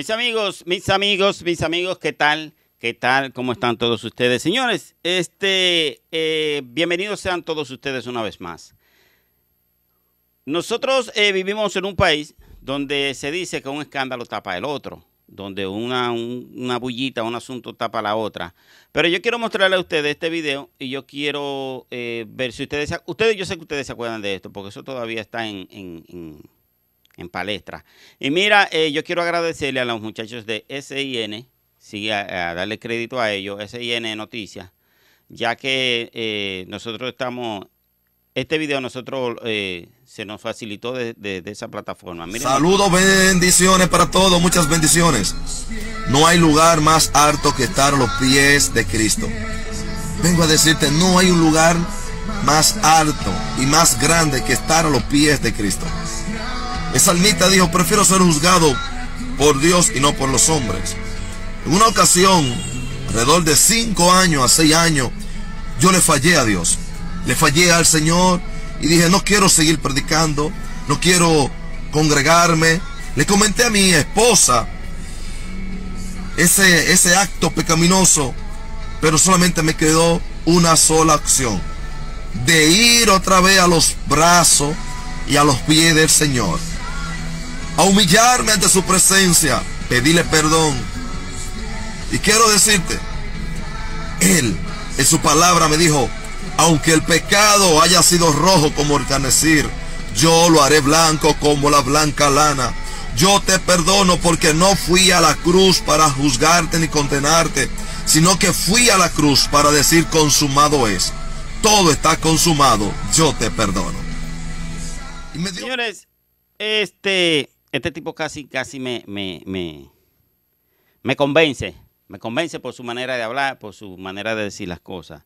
Mis amigos, mis amigos, mis amigos, ¿qué tal? ¿Qué tal? ¿Cómo están todos ustedes? Señores, este, eh, bienvenidos sean todos ustedes una vez más. Nosotros eh, vivimos en un país donde se dice que un escándalo tapa el otro, donde una, una bullita, un asunto tapa la otra. Pero yo quiero mostrarle a ustedes este video y yo quiero eh, ver si ustedes, ustedes, yo sé que ustedes se acuerdan de esto, porque eso todavía está en en palestra. Y mira, eh, yo quiero agradecerle a los muchachos de SIN, sí, a, darle crédito a ellos, SIN Noticias, ya que eh, nosotros estamos, este video nosotros eh, se nos facilitó de, esa plataforma. Saludos, bendiciones para todos, muchas bendiciones. No hay lugar más alto que estar a los pies de Cristo. Vengo a decirte, no hay un lugar más alto y más grande que estar a los pies de Cristo. El salmista dijo, prefiero ser juzgado por Dios y no por los hombres. En una ocasión, alrededor de cinco años a seis años, yo le fallé a Dios. Le fallé al Señor y dije, no quiero seguir predicando, no quiero congregarme. Le comenté a mi esposa ese, ese acto pecaminoso, pero solamente me quedó una sola acción, de ir otra vez a los brazos y a los pies del Señor a humillarme ante su presencia, pedirle perdón. Y quiero decirte, Él en su palabra me dijo, aunque el pecado haya sido rojo como el canecir, yo lo haré blanco como la blanca lana. Yo te perdono porque no fui a la cruz para juzgarte ni condenarte, sino que fui a la cruz para decir consumado es. Todo está consumado, yo te perdono. Señores, este este tipo casi, casi me, me, convence, me convence por su manera de hablar, por su manera de decir las cosas.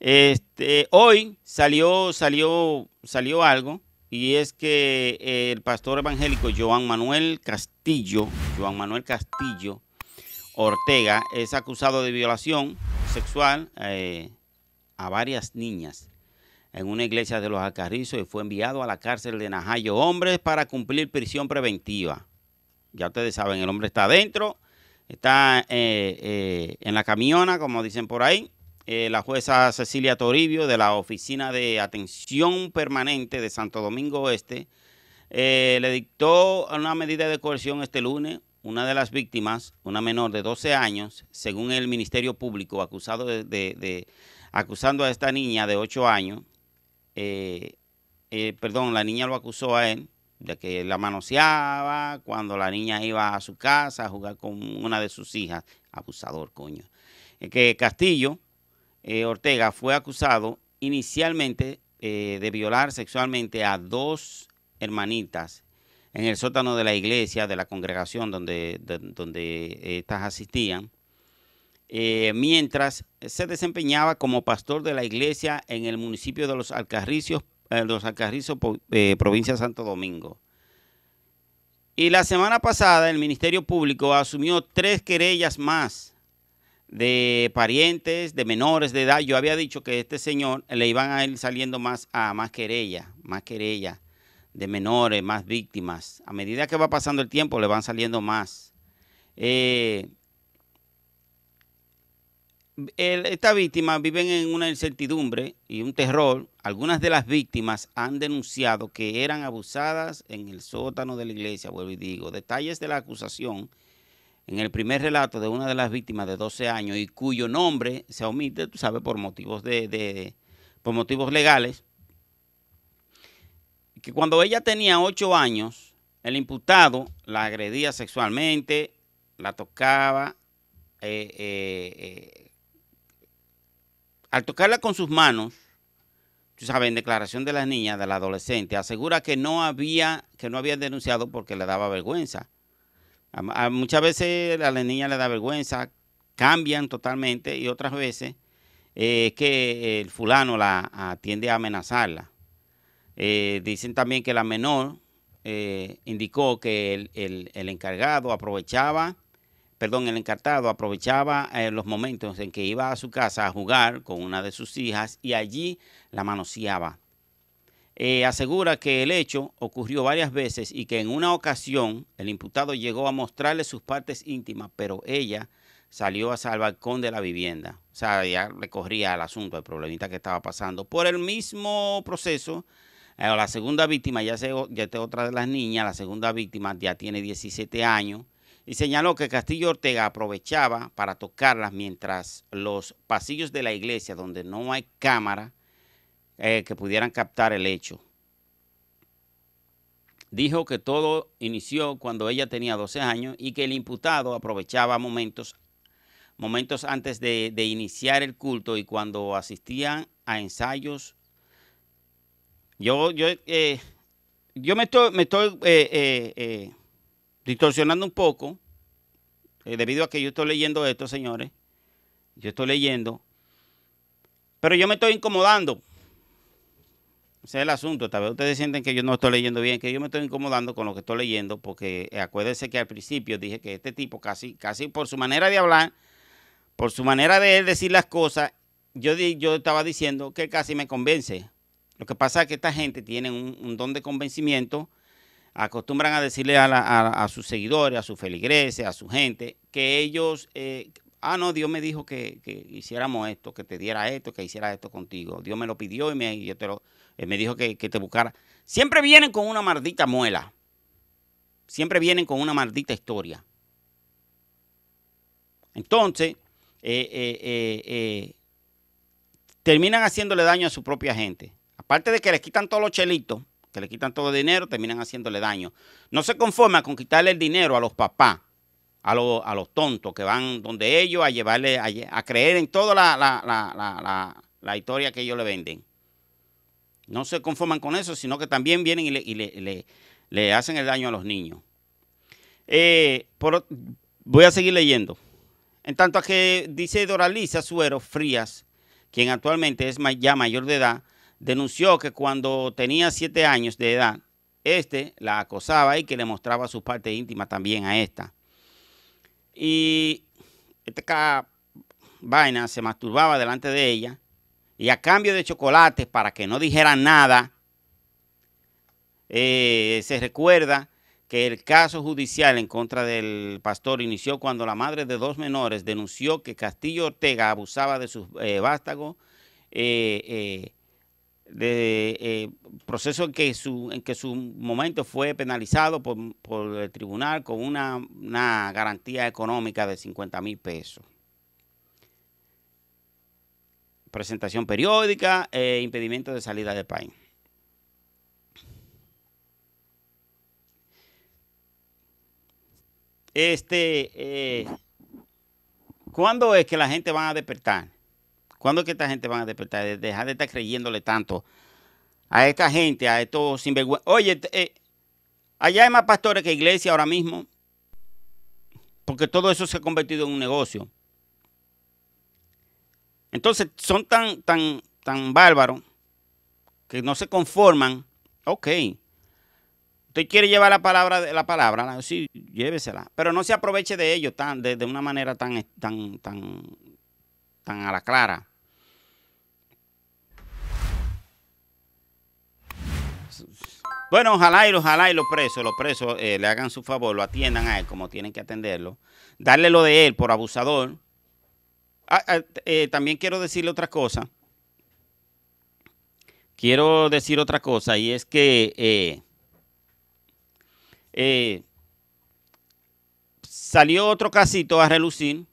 Este, hoy salió, salió, salió algo y es que el pastor evangélico Joan Manuel Castillo, Joan Manuel Castillo Ortega es acusado de violación sexual eh, a varias niñas en una iglesia de los Acarrizos y fue enviado a la cárcel de Najayo Hombres para cumplir prisión preventiva. Ya ustedes saben, el hombre está adentro, está eh, eh, en la camiona, como dicen por ahí. Eh, la jueza Cecilia Toribio de la Oficina de Atención Permanente de Santo Domingo Oeste le dictó una medida de coerción este lunes. Una de las víctimas, una menor de 12 años, según el Ministerio Público, acusado de, acusando a esta niña de 8 años eh, eh, perdón, la niña lo acusó a él de que la manoseaba cuando la niña iba a su casa a jugar con una de sus hijas. Abusador, coño. Eh, que Castillo Ortega fue acusado inicialmente de violar sexualmente a dos hermanitas en el sótano de la iglesia, de la congregación donde, donde estas asistían, eh, mientras se desempeñaba como pastor de la iglesia en el municipio de Los Alcarricios, eh, eh, provincia de Santo Domingo. Y la semana pasada el Ministerio Público asumió tres querellas más de parientes, de menores de edad. Yo había dicho que este señor le iban a ir saliendo más a más querellas, más querellas de menores, más víctimas. A medida que va pasando el tiempo le van saliendo más esta víctima viven en una incertidumbre y un terror. Algunas de las víctimas han denunciado que eran abusadas en el sótano de la iglesia, vuelvo y digo. Detalles de la acusación en el primer relato de una de las víctimas de 12 años y cuyo nombre se omite, tú sabes, por motivos, de, de por motivos legales, que cuando ella tenía 8 años, el imputado la agredía sexualmente, la tocaba, eh, eh, eh al tocarla con sus manos, tú sabes, en declaración de la niña, de la adolescente, asegura que no había, que no denunciado porque le daba vergüenza. muchas veces a la niña le da vergüenza, cambian totalmente y otras veces eh, es que el fulano la atiende a amenazarla. Eh, dicen también que la menor eh, indicó que el encargado aprovechaba perdón, el encartado aprovechaba eh, los momentos en que iba a su casa a jugar con una de sus hijas y allí la manoseaba. Eh, asegura que el hecho ocurrió varias veces y que en una ocasión el imputado llegó a mostrarle sus partes íntimas, pero ella salió a el balcón de la vivienda. O sea, ya recorría el asunto, el problemita que estaba pasando. Por el mismo proceso, eh, la segunda víctima, ya, se, ya otra de las niñas, la segunda víctima ya tiene 17 años, y señaló que Castillo Ortega aprovechaba para tocarlas mientras los pasillos de la iglesia, donde no hay cámara, eh, que pudieran captar el hecho. Dijo que todo inició cuando ella tenía 12 años y que el imputado aprovechaba momentos, momentos antes de, iniciar el culto y cuando asistían a ensayos. Yo, yo, eh, yo me estoy, me estoy eh, distorsionando un poco, eh, debido a que yo estoy leyendo esto, señores, yo estoy leyendo, pero yo me estoy incomodando. Ese es el asunto. Tal vez ustedes sienten que yo no estoy leyendo bien, que yo me estoy incomodando con lo que estoy leyendo, porque eh, acuérdense que al principio dije que este tipo, casi, casi por su manera de hablar, por su manera de decir las cosas, yo, yo estaba diciendo que casi me convence. Lo que pasa es que esta gente tiene un don de convencimiento acostumbran a decirle a, sus seguidores, a sus feligreses, a su gente, que ellos, eh, ah, no, Dios me dijo que, hiciéramos esto, que te diera esto, que hiciera esto contigo. Dios me lo pidió y me, yo te lo, eh, me dijo que, que te buscara. Siempre vienen con una maldita muela. Siempre vienen con una maldita historia. Entonces, eh, terminan haciéndole daño a su propia gente. Aparte de que les quitan todos los chelitos, que le quitan todo el dinero, terminan haciéndole daño. No se conforman con quitarle el dinero a los papás, a, a los tontos que van donde ellos a llevarle, a, creer en toda la, la, la, la, historia que ellos le venden. No se conforman con eso, sino que también vienen y le, hacen el daño a los niños. Eh, voy a seguir leyendo. En tanto a que dice Doralisa Suero Frías, quien actualmente es ya mayor de edad, denunció que cuando tenía siete años de edad, este la acosaba y que le mostraba su parte íntima también a esta. Y esta vaina se masturbaba delante de ella y a cambio de chocolates para que no dijera nada, eh, se recuerda que el caso judicial en contra del pastor inició cuando la madre de dos menores denunció que Castillo Ortega abusaba de su eh, vástagos eh, eh, de eh, proceso en que, su, en que su momento fue penalizado por, el tribunal con una, una garantía económica de 50 mil pesos. Presentación periódica e impedimento de salida del país. Este, eh, ¿cuándo es que la gente va a despertar? ¿Cuándo es que esta gente van a despertar? Dejar de estar creyéndole tanto a esta gente, a estos sinvergüenzas? Oye, eh, allá hay más pastores que iglesia ahora mismo, porque todo eso se ha convertido en un negocio. Entonces son tan, tan, tan bárbaros que no se conforman. Ok. Usted quiere llevar la palabra, la palabra, sí, llévesela. Pero no se aproveche de ello tan, de, una manera tan, tan, tan a la clara. Bueno, ojalá y, ojalá y los presos, los presos eh, le hagan su favor, lo atiendan a él como tienen que atenderlo. Darle lo de él por abusador. Ah, ah, eh, también quiero decirle otra cosa. Quiero decir otra cosa y es que eh, salió otro casito a relucir,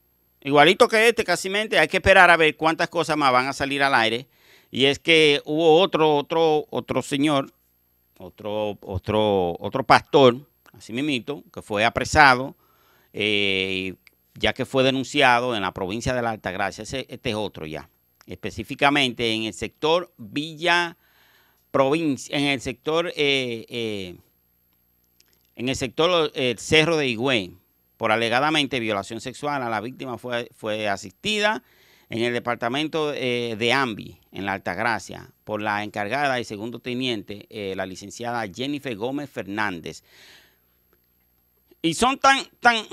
igualito que este, casi Hay que esperar a ver cuántas cosas más van a salir al aire. Y es que hubo otro, otro, otro señor otro, otro, otro pastor, así mismo, que fue apresado, eh, ya que fue denunciado en la provincia de la Altagracia. este es otro ya. Específicamente en el sector Villa Provincia, en el sector, eh, eh, en el sector Cerro de Higüey, por alegadamente violación sexual a la víctima fue, fue asistida en el departamento eh, de AMBI, en la Altagracia, por la encargada y segundo teniente, eh, la licenciada Jennifer Gómez Fernández. Y son tan, tan...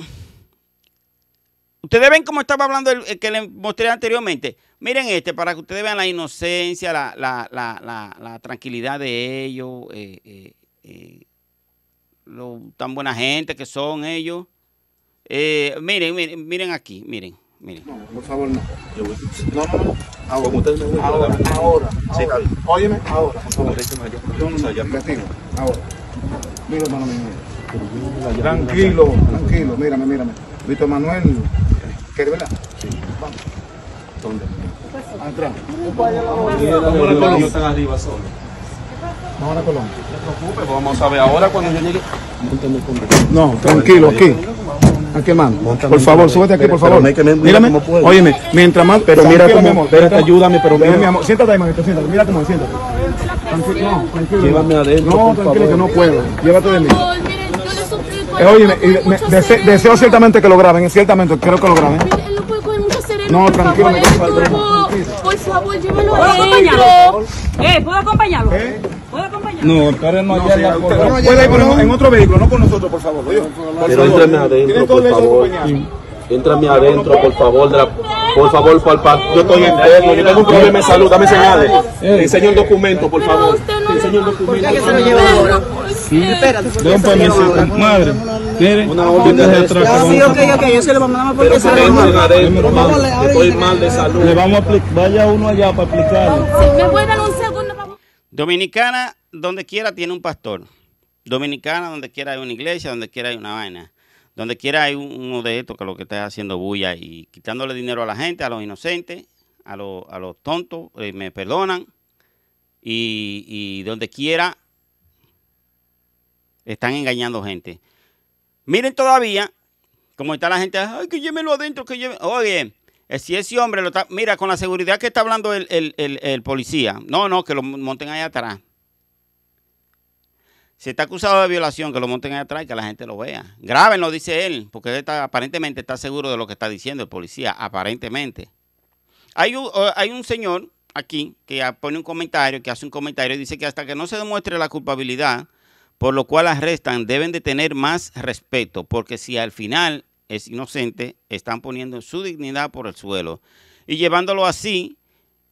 Ustedes ven cómo estaba hablando el, que les mostré anteriormente. Miren este, para que ustedes vean la inocencia, la, tranquilidad de ellos, eh, lo tan buena gente que son ellos. miren, miren, miren aquí, miren. No, por favor, no. No, no, Ahora. ahora, ahora. Sí, ahora. Óyeme, ahora, por favor. Ahora. Mira, hermano Tranquilo, tranquilo. Mírame, mírame. Vito Manuel. ¿Quieres verla? Sí. Vamos. ¿Dónde? Atrás. arriba solo? Vamos a Colombia. No te preocupes, vamos a ver ahora cuando yo llegue. No, tranquilo, aquí por favor, súbete aquí, por favor. Mírame. Óyeme, mientras más. Pero mira cómo. Espérate, ayúdame, pero mira. mi amor. Siéntate ahí, manito, siéntate. Mira cómo, siéntate. Tranquilo, no, tranquilo. Llévame adentro. No, tranquilo, que no puedo. Llévate de mí. Oye, eh, deseo ciertamente que lo graben, ciertamente, quiero que lo graben. No, tranquilo, por favor, llévalo a ¿Eh? ¿Puedo acompañarlo? ¿Eh? ¿Puedo acompañarlo? No, pero no, no ya no puede ir por en otro vehículo, no con nosotros, por favor. pero entra Entrame adentro, por favor. Entrame adentro, por favor. por favor, por favor. Yo estoy enfermo, yo tengo un problema de salud. Dame señales. Eh. enseño el documento, por favor. Te enseño el documento. ¿Por qué se lo lleva ahora? Sí, espérate. Don permiso, Madre. Una Yo de Sí, Yo se lo vamos a mandar porque sale mal. Estoy mal de salud. Le vamos a aplicar. Vaya uno allá para aplicarlo. Si me Dominicana, donde quiera tiene un pastor. Dominicana, donde quiera hay una iglesia, donde quiera hay una vaina. Donde quiera hay uno de estos que lo que está haciendo bulla y quitándole dinero a la gente, a los inocentes, a, los, tontos, eh, me perdonan. Y, donde quiera están engañando gente. Miren todavía cómo está la gente. Ay, que llévenlo adentro, que llévenlo. Oye, eh, si ese hombre lo está, mira, con la seguridad que está hablando el, policía, no, no, que lo monten allá atrás. Si está acusado de violación, que lo monten allá atrás y que la gente lo vea. Grábenlo, dice él, porque está, aparentemente está seguro de lo que está diciendo el policía, aparentemente. Hay un, hay un señor aquí que pone un comentario, que hace un comentario y dice que hasta que no se demuestre la culpabilidad, por lo cual arrestan, deben de tener más respeto, porque si al final es inocente, están poniendo su dignidad por el suelo y llevándolo así,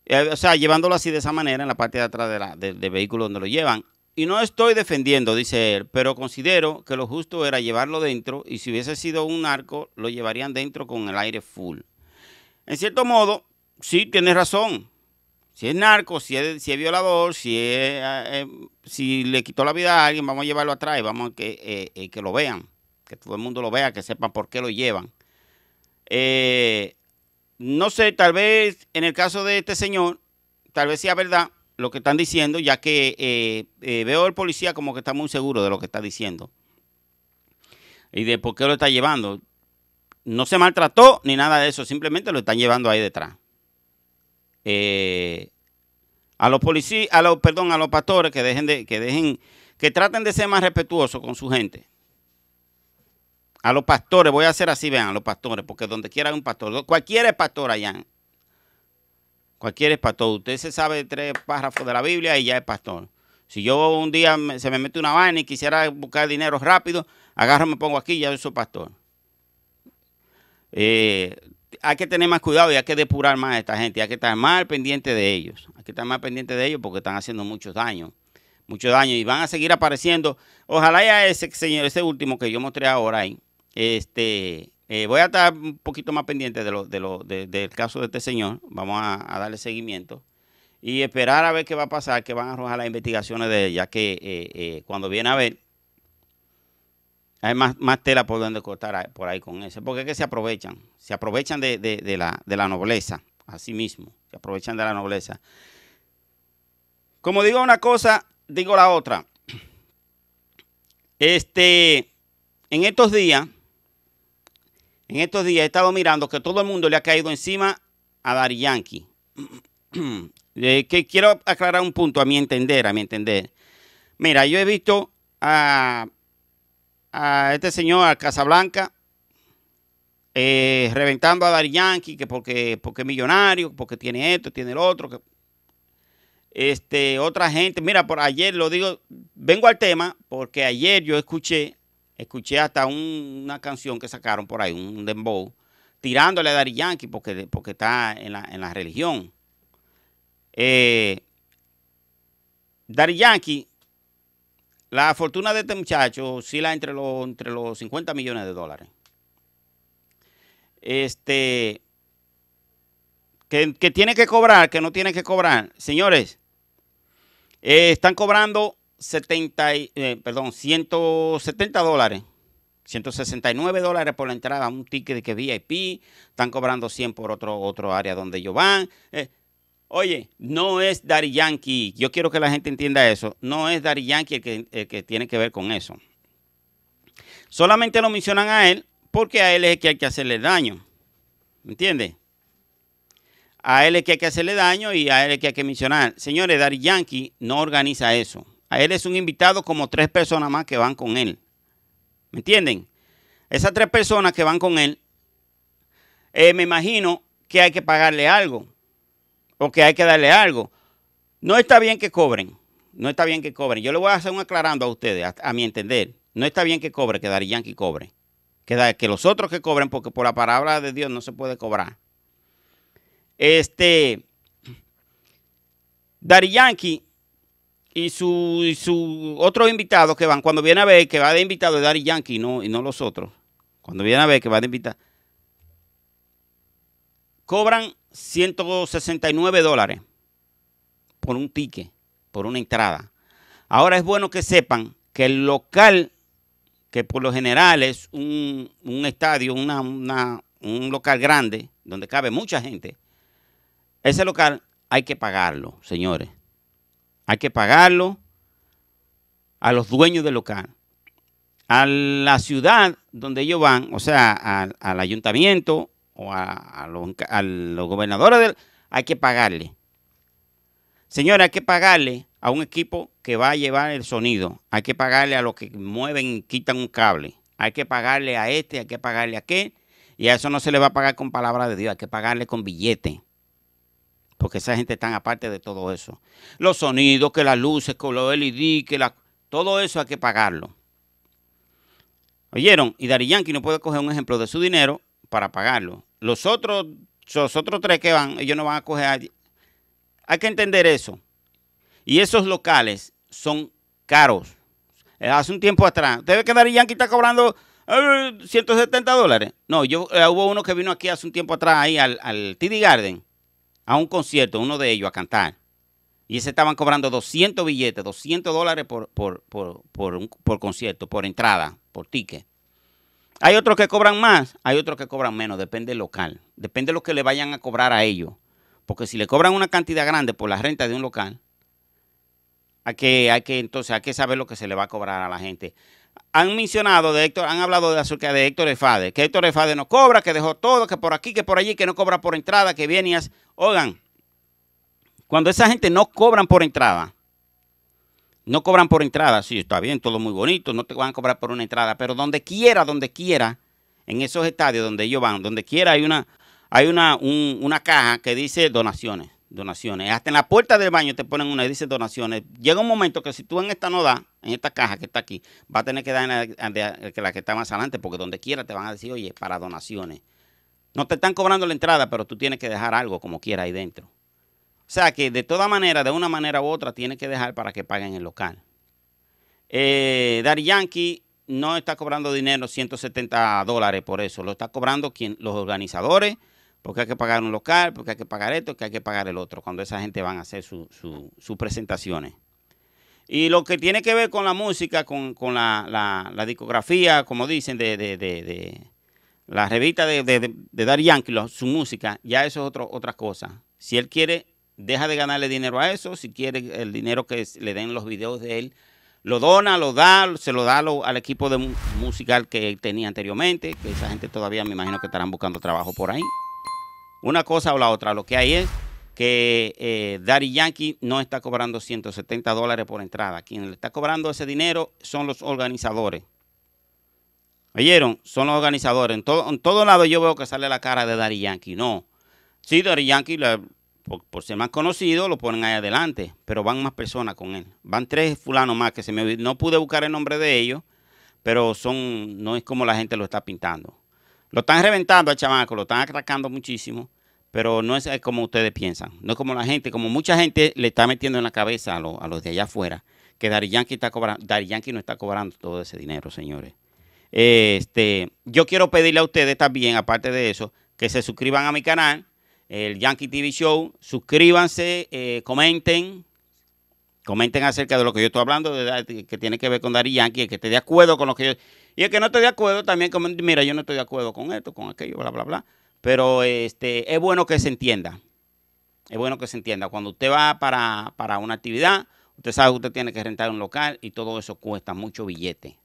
eh, o sea, llevándolo así de esa manera en la parte de atrás del vehículo donde lo llevan. Y no estoy defendiendo, dice él, pero considero que lo justo era llevarlo dentro y si hubiese sido un narco, lo llevarían dentro con el aire full. En cierto modo, sí, tienes razón. Si es narco, si es, si violador, si, eh, eh, si le quitó la vida a alguien, vamos a llevarlo atrás y vamos a que lo vean que todo el mundo lo vea, que sepa por qué lo llevan. Eh, no sé, tal vez en el caso de este señor, tal vez sea verdad lo que están diciendo, ya que eh, eh, veo al policía como que está muy seguro de lo que está diciendo y de por qué lo está llevando. No se maltrató ni nada de eso, simplemente lo están llevando ahí detrás. a los policías, a los, perdón, a los pastores que dejen de, que dejen, que traten de ser más respetuosos con su gente a los pastores, voy a hacer así, vean, a los pastores, porque donde quiera hay un pastor, cualquier es pastor allá, cualquier es pastor, usted se sabe tres párrafos de la Biblia y ya es pastor. Si yo un día se me mete una vaina y quisiera buscar dinero rápido, agarro, me pongo aquí y ya soy pastor. Eh, hay que tener más cuidado y hay que depurar más a esta gente, hay que estar más pendiente de ellos, hay que estar más pendiente de ellos porque están haciendo muchos daños mucho daño y van a seguir apareciendo. Ojalá ya ese señor, ese último que yo mostré ahora ahí, este, eh, voy a estar un poquito más pendiente de del caso de este señor. Vamos a, darle seguimiento y esperar a ver qué va a pasar, que van a arrojar las investigaciones de él, ya que eh, eh, cuando viene a ver, hay más, tela por donde cortar por ahí con eso. Porque es que se aprovechan, se aprovechan de, la, de la nobleza, así mismo, se aprovechan de la nobleza. Como digo una cosa, digo la otra. Este, en estos días en estos días he estado mirando que todo el mundo le ha caído encima a Dar Yankee. Eh, que quiero aclarar un punto a mi entender, a mi entender. Mira, yo he visto a, este señor, a Casablanca, eh, reventando a Dar Yankee, que porque, porque es millonario, porque tiene esto, tiene el otro. Que, este, otra gente, mira, por ayer lo digo, vengo al tema porque ayer yo escuché Escuché hasta una canción que sacaron por ahí, un dembow, tirándole a Dari Yankee porque, porque está en la, religión. Eh, Dari Yankee, la fortuna de este muchacho oscila entre los, entre los 50 millones de dólares. Este, que, tiene que cobrar, que no tiene que cobrar. Señores, eh, están cobrando 70, eh, perdón, 170 dólares, 169 dólares por la entrada, un ticket de que VIP, están cobrando 100 por otro, otro área donde ellos van. Eh, oye, no es Dari Yankee, yo quiero que la gente entienda eso, no es Dari Yankee el que, tiene que ver con eso. Solamente lo mencionan a él porque a él es el que hay que hacerle daño, ¿me entiendes? A él es que hay que hacerle daño y a él es que hay que mencionar. Señores, Dari Yankee no organiza eso. A él es un invitado como tres personas más que van con él. ¿Me entienden? Esas tres personas que van con él, eh, me imagino que hay que pagarle algo o que hay que darle algo. No está bien que cobren. No está bien que cobren. Yo le voy a hacer un aclarando a ustedes, a, mi entender. No está bien que cobre, que Dari Yankee cobre. Que, que los otros que cobren, porque por la palabra de Dios no se puede cobrar. Este. Dari Yankee y su, su otros invitados que van, cuando viene a ver que va de invitado de Daddy Yankee y no, y no los otros, cuando viene a ver que va de invitado, cobran 169 dólares por un ticket, por una entrada. Ahora es bueno que sepan que el local, que por lo general es un, estadio, una, un local grande, donde cabe mucha gente, ese local hay que pagarlo, señores. Hay que pagarlo a los dueños del local, a la ciudad donde ellos van, o sea, al, ayuntamiento o a, los, gobernadores, del, hay que pagarle. Señora, hay que pagarle a un equipo que va a llevar el sonido, hay que pagarle a los que mueven y quitan un cable, hay que pagarle a este, hay que pagarle a qué, y a eso no se le va a pagar con palabra de Dios, hay que pagarle con billete porque esa gente está aparte de todo eso. Los sonidos, que las luces, que los LED, que la, todo eso hay que pagarlo. ¿Oyeron? Y Dari Yankee no puede coger un ejemplo de su dinero para pagarlo. Los otros, los otros tres que van, ellos no van a coger. Hay que entender eso. Y esos locales son caros. Eh, hace un tiempo atrás, ¿usted ve que Dari Yankee está cobrando 170 eh, dólares? No, yo eh, hubo uno que vino aquí hace un tiempo atrás, ahí al, al TD Garden a un concierto, uno de ellos, a cantar. Y se estaban cobrando 200 billetes, 200 dólares por, concierto, por entrada, por ticket. Hay otros que cobran más, hay otros que cobran menos, depende del local, depende de lo que le vayan a cobrar a ellos. Porque si le cobran una cantidad grande por la renta de un local, que, hay que, entonces hay que saber lo que se le va a cobrar a la gente han mencionado de Héctor, han hablado de azúcar de Héctor Efade, que Héctor Efade no cobra, que dejó todo, que por aquí, que por allí, que no cobra por entrada, que vienes. Oigan, cuando esa gente no cobran por entrada, no cobran por entrada, sí, está bien, todo muy bonito, no te van a cobrar por una entrada, pero donde quiera, donde quiera, en esos estadios donde ellos van, donde quiera hay una, hay una, una caja que dice donaciones. Donaciones. Hasta en la puerta del baño te ponen una y dice donaciones. Llega un momento que si tú en esta no da, en esta caja que está aquí, va a tener que dar en la, que está más adelante, porque donde quiera te van a decir, oye, para donaciones. No te están cobrando la entrada, pero tú tienes que dejar algo como quiera ahí dentro. O sea que de toda manera, de una manera u otra, tienes que dejar para que paguen el local. Eh, Yankee no está cobrando dinero, 170 dólares por eso. Lo está cobrando quien, los organizadores porque hay que pagar un local, porque hay que pagar esto, que hay que pagar el otro, cuando esa gente van a hacer sus presentaciones. Y lo que tiene que ver con la música, con, la, discografía, como dicen, de, de, de, de la revista de, de, Dar Yankee, su música, ya eso es otra cosa. Si él quiere, deja de ganarle dinero a eso, si quiere el dinero que le den los videos de él, lo dona, lo da, se lo da al equipo musical que él tenía anteriormente, que esa gente todavía me imagino que estarán buscando trabajo por ahí una cosa o la otra. Lo que hay es que eh, Yankee no está cobrando 170 dólares por entrada. Quien le está cobrando ese dinero son los organizadores. ¿Oyeron? Son los organizadores. En, todo, lado yo veo que sale la cara de Daddy Yankee. No. Sí, Daddy Yankee, por, ser más conocido, lo ponen ahí adelante, pero van más personas con él. Van tres fulanos más que se me... No pude buscar el nombre de ellos, pero son no es como la gente lo está pintando. Lo están reventando al chamaco, lo están atracando muchísimo, pero no es como ustedes piensan. No es como la gente, como mucha gente le está metiendo en la cabeza a, los de allá afuera, que Dari Yankee, está cobrando, Yankee no está cobrando todo ese dinero, señores. Este, yo quiero pedirle a ustedes también, aparte de eso, que se suscriban a mi canal, el Yankee TV Show. Suscríbanse, eh, comenten, comenten acerca de lo que yo estoy hablando, de, que tiene que ver con Dari Yankee, que esté de acuerdo con lo que yo... Y el que no estoy de acuerdo también, mira, yo no estoy de acuerdo con esto, con aquello, bla, bla, bla. Pero este, es bueno que se entienda. Es bueno que se entienda. Cuando usted va para, una actividad, usted sabe que usted tiene que rentar un local y todo eso cuesta mucho billete.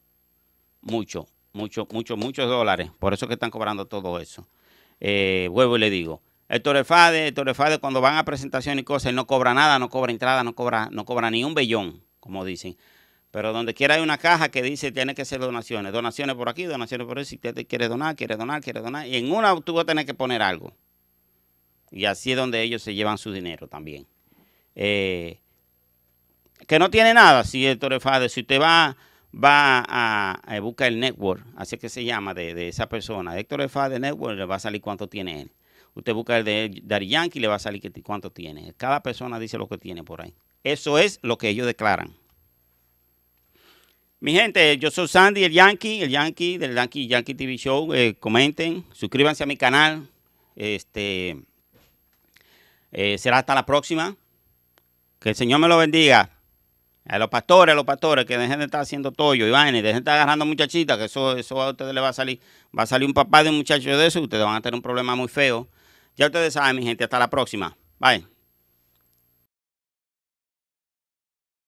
Mucho, mucho, mucho, muchos dólares. Por eso que están cobrando todo eso. Eh, vuelvo y le digo. El Fade, el Fade, cuando van a presentación y cosas, él no cobra nada, no cobra entrada, no cobra, no cobra ni un bellón, como dicen. Pero donde quiera hay una caja que dice tiene que ser donaciones. Donaciones por aquí, donaciones por ahí. Si usted quiere donar, quiere donar, quiere donar. Y en una tú vas a tener que poner algo. Y así es donde ellos se llevan su dinero también. Eh, que no tiene nada, si Héctor Efade. si usted va va a, buscar el network, así que se llama, de, esa persona. Héctor Efa Network le va a salir cuánto tiene él. Usted busca el de Dari Yankee le va a salir cuánto tiene. Cada persona dice lo que tiene por ahí. Eso es lo que ellos declaran. Mi gente, yo soy Sandy, el Yankee, el Yankee del Yankee, Yankee TV Show. Eh, comenten, suscríbanse a mi canal. Este, eh, será hasta la próxima. Que el Señor me lo bendiga. A los pastores, a los pastores, que dejen de estar haciendo tollo, y dejen de estar agarrando muchachitas, que eso, eso a ustedes les va a salir. Va a salir un papá de un muchacho de eso, ustedes van a tener un problema muy feo. Ya ustedes saben, mi gente, hasta la próxima. Bye.